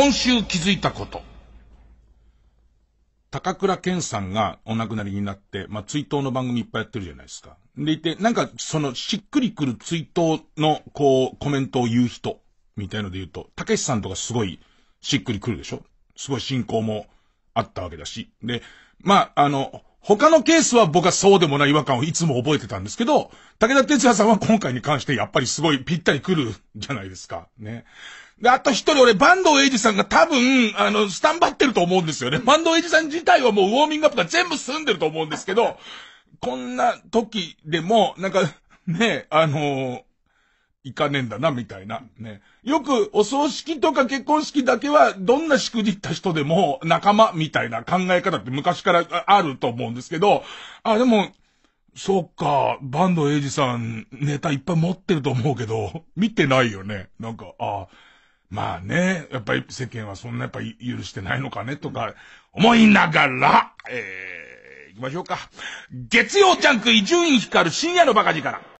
今週気づいたこと。高倉健さんがお亡くなりになって、まあ、追悼の番組いっぱいやってるじゃないですか。でいて、なんか、その、しっくりくる追悼の、こう、コメントを言う人、みたいので言うと、たけしさんとかすごい、しっくりくるでしょすごい信仰もあったわけだし。で、まあ、あの、他のケースは僕はそうでもない違和感をいつも覚えてたんですけど、武田哲也さんは今回に関してやっぱりすごいぴったり来るじゃないですか。ね。で、あと一人俺、坂東英二さんが多分、あの、スタンバってると思うんですよね。坂東英二さん自体はもうウォーミングアップが全部済んでると思うんですけど、こんな時でも、なんか、ね、あのー、いかねえんだな、みたいな。ね。よく、お葬式とか結婚式だけは、どんなしくじった人でも、仲間、みたいな考え方って昔からあると思うんですけど、あ、でも、そっか、バンドエイジさん、ネタいっぱい持ってると思うけど、見てないよね。なんか、あまあね、やっぱり世間はそんなやっぱ許してないのかね、とか、思いながら、えー、行きましょうか。月曜ジャンク伊集院光る深夜のバカ力。